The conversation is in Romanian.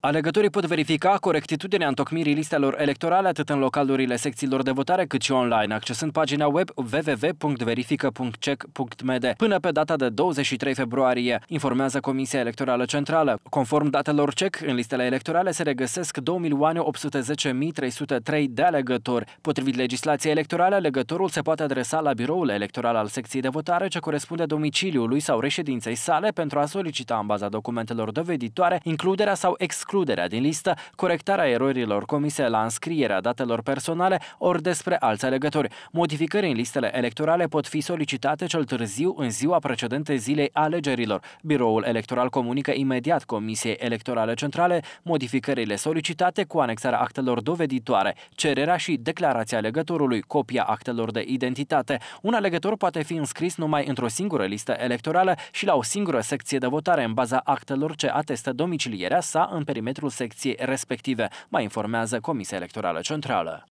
Alegătorii pot verifica corectitudinea întocmirii listelor electorale atât în localurile secțiilor de votare cât și online, accesând pagina web www.verifică.cec.md până pe data de 23 februarie, informează Comisia Electorală Centrală. Conform datelor CEC, în listele electorale se regăsesc 2.810.303 de alegători. Potrivit legislației electorale, alegătorul se poate adresa la biroul electoral al secției de votare ce corespunde domiciliului sau reședinței sale pentru a solicita în baza documentelor doveditoare includerea sau excluderea excluderea din listă, corectarea erorilor comise la înscrierea datelor personale ori despre alți alegători. Modificări în listele electorale pot fi solicitate cel târziu în ziua precedente zilei alegerilor. Biroul Electoral comunică imediat Comisiei Electorale Centrale modificările solicitate cu anexarea actelor doveditoare, cererea și declarația legătorului, copia actelor de identitate. Un alegător poate fi înscris numai într-o singură listă electorală și la o singură secție de votare în baza actelor ce atestă domicilierea sa în perioada perimetrul secției respective, mai informează Comisia Electorală Centrală.